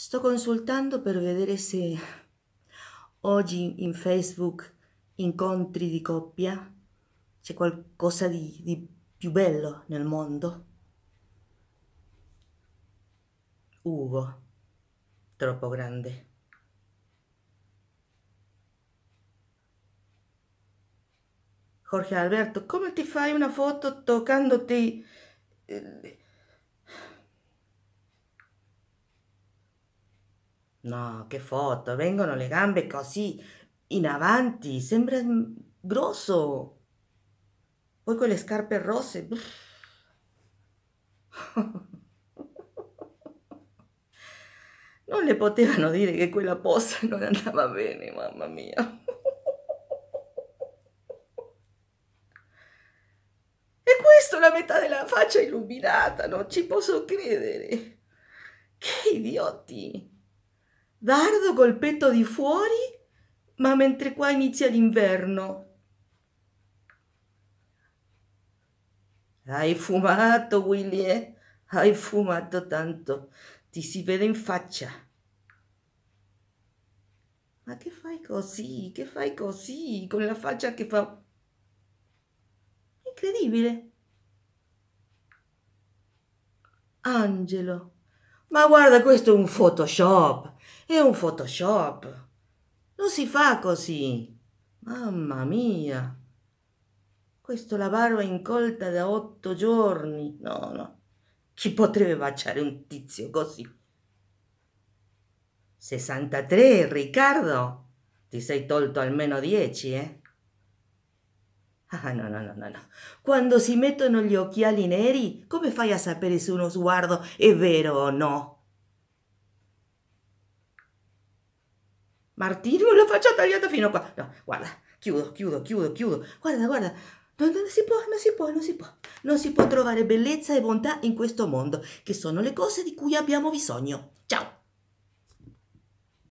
Sto consultando per vedere se oggi in Facebook incontri di coppia c'è qualcosa di, di più bello nel mondo. Ugo, troppo grande. Jorge Alberto, come ti fai una foto toccandoti eh, No, che foto, vengono le gambe così in avanti, sembra mm, grosso. Poi con le scarpe rosse. Non le potevano dire che quella posta non andava bene, mamma mia. E questo la metà della faccia illuminata, non ci posso credere. Che idioti! Vardo col petto di fuori, ma mentre qua inizia l'inverno. Hai fumato, Willy, eh? Hai fumato tanto, ti si vede in faccia. Ma che fai così? Che fai così? Con la faccia che fa... Incredibile. Angelo, ma guarda, questo è un Photoshop. È un Photoshop. Non si fa così. Mamma mia. Questo la barba incolta da otto giorni. No, no. Chi potrebbe baciare un tizio così? 63, Riccardo. Ti sei tolto almeno 10, eh? Ah, no, no, no, no, no. Quando si mettono gli occhiali neri, come fai a sapere se uno sguardo è vero o no? Martino la faccia tagliata fino a qua. No, guarda, chiudo, chiudo, chiudo, chiudo. Guarda, guarda. Non, non, si può, non si può, non si può. Non si può trovare bellezza e bontà in questo mondo, che sono le cose di cui abbiamo bisogno. Ciao!